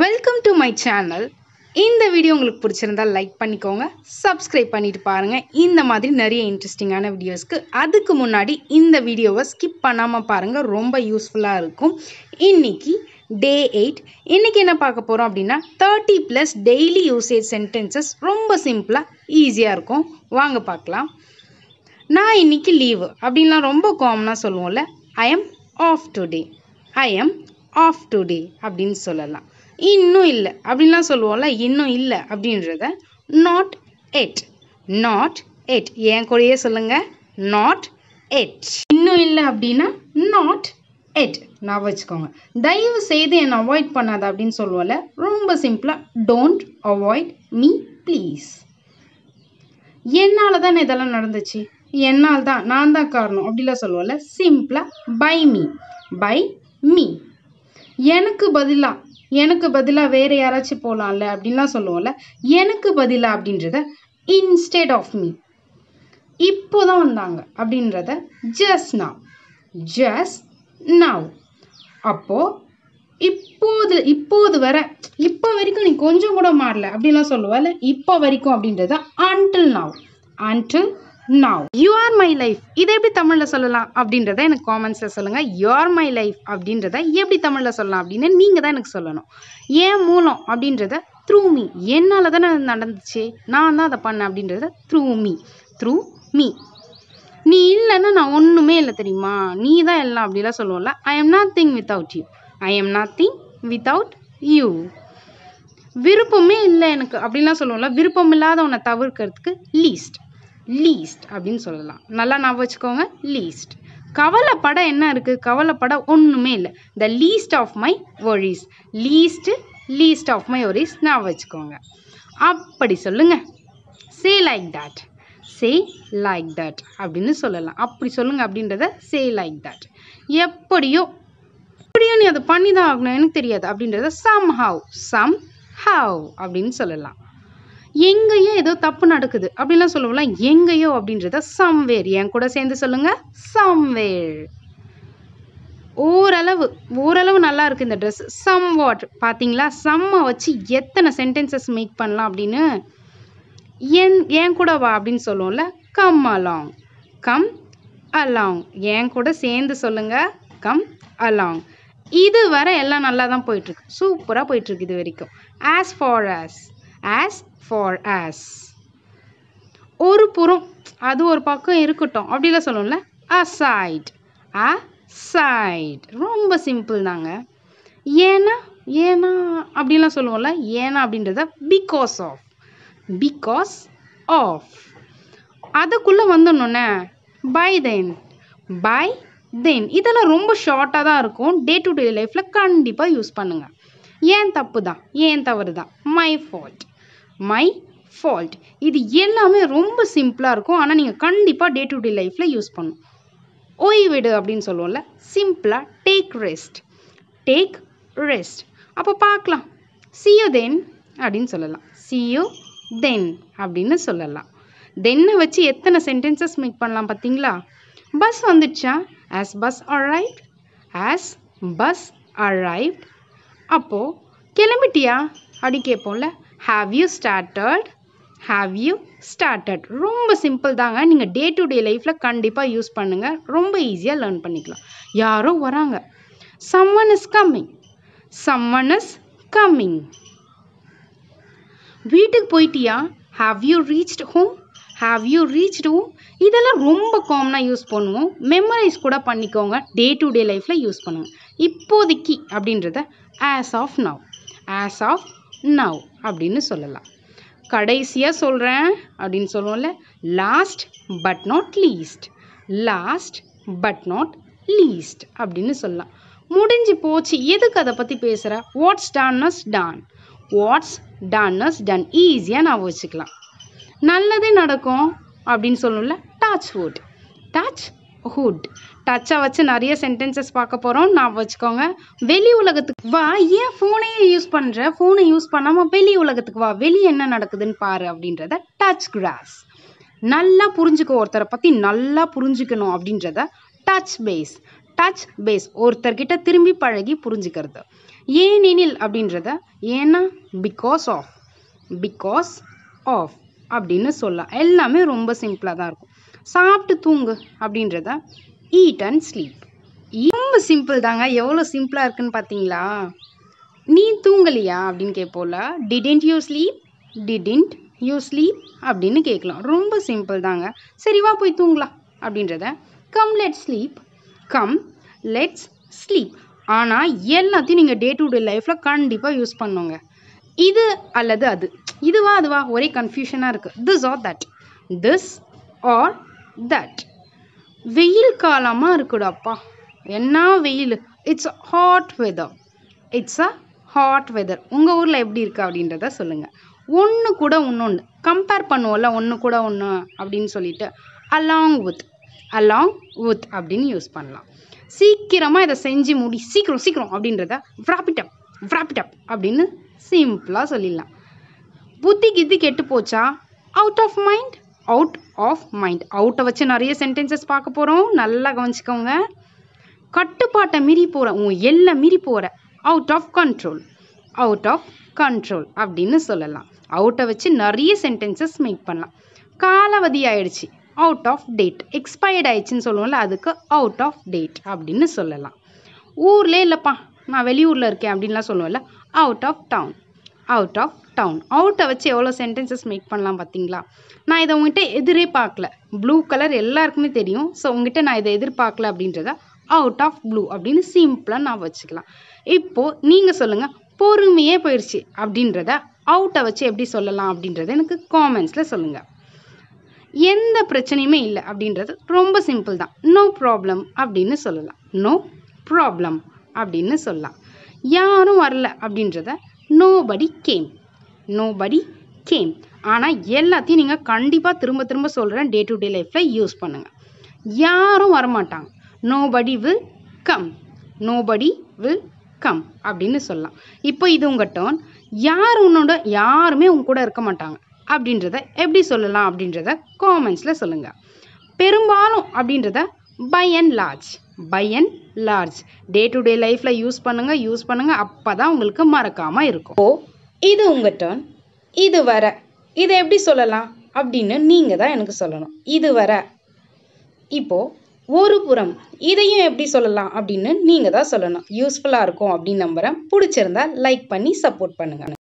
welcome to my channel இந்த video உங்களுக்கு பிடிச்சிருந்தா லைக் பண்ணிக்கோங்க சப்ஸ்கிரைப் பண்ணிட்டு பாருங்கள் இந்த மாதிரி நிறைய இன்ட்ரெஸ்டிங்கான வீடியோஸ்க்கு அதுக்கு முன்னாடி இந்த வீடியோவை ஸ்கிப் பண்ணாமல் பாருங்கள் ரொம்ப யூஸ்ஃபுல்லாக இருக்கும் இன்றைக்கி டே எயிட் இன்றைக்கி என்ன பார்க்க போகிறோம் அப்படின்னா thirty plus daily usage sentences ரொம்ப சிம்பிளாக ஈஸியாக இருக்கும் வாங்க பார்க்கலாம் நான் இன்றைக்கி லீவு அப்படின்லாம் ரொம்ப காமனாக சொல்லுவோம்ல I am off today I am off today அப்படின்னு சொல்லலாம் இன்னும் இல்லை அப்படின்லாம் சொல்லுவோம்ல இன்னும் இல்லை அப்படின்றத நாட் எட் நாட் எட் ஏன் கூடயே சொல்லுங்கள் நாட் எட் இன்னும் இல்லை அப்படின்னா நாட் எட் நான் வச்சுக்கோங்க தயவு செய்து என்னை அவாய்ட் பண்ணாத அப்படின்னு சொல்லுவோம்ல ரொம்ப சிம்பிளாக டோன்ட் அவாய்ட் மீ ப்ளீஸ் என்னால் தான் இதெல்லாம் நடந்துச்சு என்னால் தான் நான் தான் காரணம் அப்படிலாம் சொல்லுவோம்ல சிம்பிளாக பை மீ பை மீ எனக்கு பதிலாக எனக்கு பதிலாக வேறு யாராச்சும் போகலாம்ல அப்படின்லாம் சொல்லுவோம்ல எனக்கு பதிலாக அப்படின்றத இன்ஸ்டெட் ஆஃப் மீ இப்போ தான் வந்தாங்க அப்படின்றத ஜஸ் நவ் ஜஸ் நவ் அப்போது இப்போது இப்போது வர இப்போ வரைக்கும் நீ கொஞ்சம் கூட மாறல அப்படின்லாம் சொல்லுவல இப்போ வரைக்கும் அப்படின்றத until now until now you are my life இதை எப்படி தமிழில் சொல்லலாம் அப்படின்றத எனக்கு காமெண்ட்ஸில் சொல்லுங்கள் யூ ஆர் மை லைஃப் அப்படின்றத எப்படி தமிழில் சொல்லலாம் அப்படின்னு நீங்கள் தான் எனக்கு சொல்லணும் ஏன் மூலம் அப்படின்றத த்ரூ மீ என்னால் தானே நடந்துச்சு நான் தான் அதை பண்ணேன் அப்படின்றத த்ரூ மீ த்ரூ மீ நீ இல்லைன்னா நான் ஒன்றுமே இல்லை தெரியுமா நீ தான் எல்லாம் அப்படிலாம் சொல்லுவோம்ல I am nothing without you I am nothing without you விருப்பமே இல்லை எனக்கு அப்படின்லாம் சொல்லுவோம்ல விருப்பம் இல்லாத உன்னை தவிர்க்கிறதுக்கு லீஸ்ட் லீஸ்ட் அப்படின்னு சொல்லலாம் நல்லா நான் வச்சுக்கோங்க லீஸ்ட் கவலைப்பட என்ன இருக்குது கவலைப்பட ஒன்றுமே இல்லை the least of my worries least least of my worries நான் வச்சுக்கோங்க அப்படி சொல்லுங்கள் say like that say like that அப்படின்னு சொல்லலாம் அப்படி சொல்லுங்கள் அப்படின்றத சே லைக் தட் எப்படியோ எப்படியோ நீ அதை பண்ணி தான் ஆகணும் எனக்கு தெரியாது அப்படின்றத சம் ஹவ் சம் ஹவ் அப்படின்னு சொல்லலாம் எங்கேயோ ஏதோ தப்பு நடக்குது அப்படின்லாம் சொல்லுவோம்ல எங்கேயோ அப்படின்றத சம்வேர் என் கூட சேர்ந்து சொல்லுங்கள் சம்வேர் ஓரளவு ஓரளவு நல்லா இருக்கு இந்த ட்ரெஸ் சம் வாட் பார்த்தீங்களா சம்மை வச்சு எத்தனை சென்டென்சஸ் மேக் பண்ணலாம் அப்படின்னு என் என் கூட வா அப்படின்னு சொல்லுவோம்ல கம் அலாங் கம் அலாங் என் கூட சேர்ந்து சொல்லுங்கள் கம் அலாங் இது வரை எல்லாம் நல்லா தான் போயிட்டுருக்கு சூப்பராக போயிட்டுருக்கு இது வரைக்கும் as far as as far as ஒரு புறம் அது ஒரு பக்கம் இருக்கட்டும் அப்படிலாம் சொல்லணும்ல அசைட் அ சைட் ரொம்ப சிம்பிள் தாங்க ஏன்னா ஏன்னா அப்படின்லாம் சொல்லுவோம்ல ஏன்னா அப்படின்றத பிகாஸ் ஆஃப் பிகாஸ் ஆஃப் அதுக்குள்ளே வந்துடணுண்ணே பை தென் பை தென் இதெல்லாம் ரொம்ப ஷார்ட்டாக தான் இருக்கும் டே டு டே லைஃப்பில் கண்டிப்பாக யூஸ் பண்ணுங்கள் ஏன் தப்பு தான் ஏன் தவறு தான் மை ஃபால்ட் மை ஃபால்ட் இது எல்லாமே ரொம்ப சிம்பிளாக இருக்கும் ஆனால் நீங்கள் கண்டிப்பாக டே டு டே லைஃப்பில் யூஸ் பண்ணும் ஓய்விடு அப்படின்னு சொல்லுவோம்ல சிம்பிளாக டேக் ரெஸ்ட் டேக் ரெஸ்ட் அப்போ பார்க்கலாம் சியோ தென் அப்படின்னு சொல்லலாம் சியோ தென் அப்படின்னு சொல்லலாம் தென்னை வச்சு எத்தனை சென்டென்சஸ் மேக் பண்ணலாம் பார்த்தீங்களா பஸ் வந்துடுச்சா has bus arrive has bus arrive அப்போது கிளம்பிட்டியா அப்படின்னு கேட்போம்ல have you started have you started ரொம்ப சிம்பிள் தாங்க நீங்கள் டே டு டே லைஃப்பில் கண்டிப்பாக யூஸ் பண்ணுங்கள் ரொம்ப ஈஸியாக லேர்ன் பண்ணிக்கலாம் யாரோ வராங்க someone is coming someone is coming வீட்டுக்கு போயிட்டியா have you reached home have you reached home இதெல்லாம் ரொம்ப காமனாக யூஸ் பண்ணுவோம் மெமரைஸ் கூட பண்ணிக்கோங்க டே டு டே லைஃப்பில் யூஸ் பண்ணுங்கள் இப்போதைக்கு அப்படின்றத as of now as of now அப்படின்னு சொல்லலாம் கடைசியாக சொல்கிறேன் அப்படின்னு சொல்லுவோம்ல last but not least last but not least அப்படின்னு சொல்லலாம் முடிஞ்சு போச்சு எதுக்கு அதை பற்றி பேசுகிற what's done is done what's done is done ஈஸியாக நான் வச்சுக்கலாம் நல்லதே நடக்கும் அப்படின்னு சொல்லணும்ல டாச் ஓட் டாச் ஹுட் டச்சை வச்சு நிறைய சென்டென்சஸ் பார்க்க போகிறோம் நான் வச்சுக்கோங்க வெளி உலகத்துக்கு வா ஏன் ஃபோனையே யூஸ் பண்ணுற ஃபோனை யூஸ் பண்ணாமல் வெளி உலகத்துக்கு வா வெளியே என்ன நடக்குதுன்னு பாரு அப்படின்றத டச் கிராஸ் நல்லா புரிஞ்சுக்கோ ஒருத்தரை பற்றி நல்லா புரிஞ்சுக்கணும் அப்படின்றத டச் பேஸ் டச் பேஸ் ஒருத்தர்கிட்ட திரும்பி பழகி புரிஞ்சுக்கிறது ஏனெனில் அப்படின்றத ஏன்னா பிகாஸ் ஆஃப் பிகாஸ் ஆஃப் அப்படின்னு சொல்லலாம் எல்லாமே ரொம்ப சிம்பிளாக தான் இருக்கும் சாப்பிட்டு தூங்கு அப்படின்றத ஈட் அண்ட் ஸ்லீப் ரொம்ப சிம்பிள் தாங்க எவ்வளோ சிம்பிளாக இருக்குன்னு பார்த்தீங்களா நீ தூங்கலையா அப்படின்னு கேட்போல didn't you sleep didn't you sleep அப்படின்னு கேட்கலாம் ரொம்ப சிம்பிள் தாங்க சரிவா போய் தூங்கலாம் அப்படின்றத come let sleep come let's sleep ஆனால் எல்லாத்தையும் நீங்கள் டே டு டே லைஃப்பில் கண்டிப்பாக யூஸ் பண்ணுங்க இது அல்லது அது இதுவா அதுவா ஒரே கன்ஃபியூஷனாக இருக்குது this or that this or that வெயில் காலமாக இருக்குடாப்பா என்ன வெயில் it's hot weather it's a hot weather உங்கள் ஊரில் எப்படி இருக்குது அப்படின்றத சொல்லுங்கள் ஒன்று கூட ஒன்று கம்பேர் பண்ணுவோம்ல ஒன்று கூட ஒன்று அப்படின்னு சொல்லிட்டு அலாங் வித் அலாங் வித் அப்படின்னு யூஸ் பண்ணலாம் சீக்கிரமாக இதை செஞ்சு முடி சீக்கிரம் சீக்கிரம் அப்படின்றத வ்ராப்பிட்டப் வ்ராப்பிட்டப் அப்படின்னு சிம்பிளாக சொல்லிடலாம் புத்தி கித்தி கெட்டு போச்சா out of mind out of mind அவுட்டை வச்சு நிறைய சென்டென்சஸ் பார்க்க போகிறோம் நல்லா கவனிச்சிக்கோங்க கட்டுப்பாட்டை மீறி போகிற உன் எல்லை மீறி போகிற out of control out of control அப்படின்னு சொல்லலாம் அவுட்டை வச்சு நிறைய சென்டென்சஸ் மேக் பண்ணலாம் காலாவதி ஆயிடுச்சு அவுட் ஆஃப் டேட் எக்ஸ்பயர்ட் ஆயிடுச்சுன்னு சொல்லுவோம்ல அதுக்கு அவுட் ஆஃப் டேட் அப்படின்னு சொல்லலாம் ஊர்லேயே இல்லைப்பா நான் வெளியூரில் இருக்கேன் அப்படின்லாம் சொல்லுவோம்ல out of town out of town அவுட்டை வச்சு எவ்வளோ சென்டென்சஸ் மேக் பண்ணலாம் பார்த்தீங்களா நான் இதை உங்ககிட்ட எதிரே பார்க்கல ப்ளூ கலர் எல்லாருக்குமே தெரியும் ஸோ உங்ககிட்ட நான் இதை எதிர்பார்க்கல அப்படின்றத அவுட் ஆஃப் ப்ளூ அப்படின்னு சிம்பிளாக நான் வச்சுக்கலாம் இப்போது நீங்கள் சொல்லுங்கள் பொறுமையே போயிடுச்சு அப்படின்றத அவுட்டை வச்சு எப்படி சொல்லலாம் அப்படின்றத எனக்கு காமெண்ட்ஸில் சொல்லுங்கள் எந்த பிரச்சனையுமே இல்லை அப்படின்றது ரொம்ப சிம்பிள் தான் நோ ப்ராப்ளம் அப்படின்னு சொல்லலாம் நோ ப்ராப்ளம் அப்படின்னு சொல்லலாம் யாரும் வரல அப்படின்றத நோபடி கேம் நோபடி கேம் ஆனால் எல்லாத்தையும் நீங்கள் கண்டிப்பாக திரும்ப திரும்ப சொல்கிறேன் டே டு டே லைஃப்பில் யூஸ் பண்ணுங்கள் யாரும் வரமாட்டாங்க nobody will come nobody will come அப்படின்னு சொல்லலாம் இப்போ இது உங்கள் டேர்ன் யார் உன்னோட யாருமே உங்க கூட இருக்க மாட்டாங்க அப்படின்றத எப்படி சொல்லலாம் அப்படின்றத காமெண்ட்ஸில் சொல்லுங்கள் பெரும்பாலும் அப்படின்றத by and large by and large day to day லைஃப்பில் யூஸ் பண்ணுங்கள் யூஸ் பண்ணுங்கள் அப்போ தான் உங்களுக்கு மறக்காமல் இருக்கும் ஓ இது உங்கள் டேர்ன் இது வர இதை எப்படி சொல்லலாம் அப்படின்னு நீங்கள் தான் எனக்கு சொல்லணும் இது வர இப்போது ஒரு புறம் இதையும் எப்படி சொல்லலாம் அப்படின்னு நீங்கள் தான் சொல்லணும் யூஸ்ஃபுல்லாக இருக்கும் அப்படின்னு நம்புகிறேன் பிடிச்சிருந்தா லைக் பண்ணி சப்போர்ட் பண்ணுங்கள்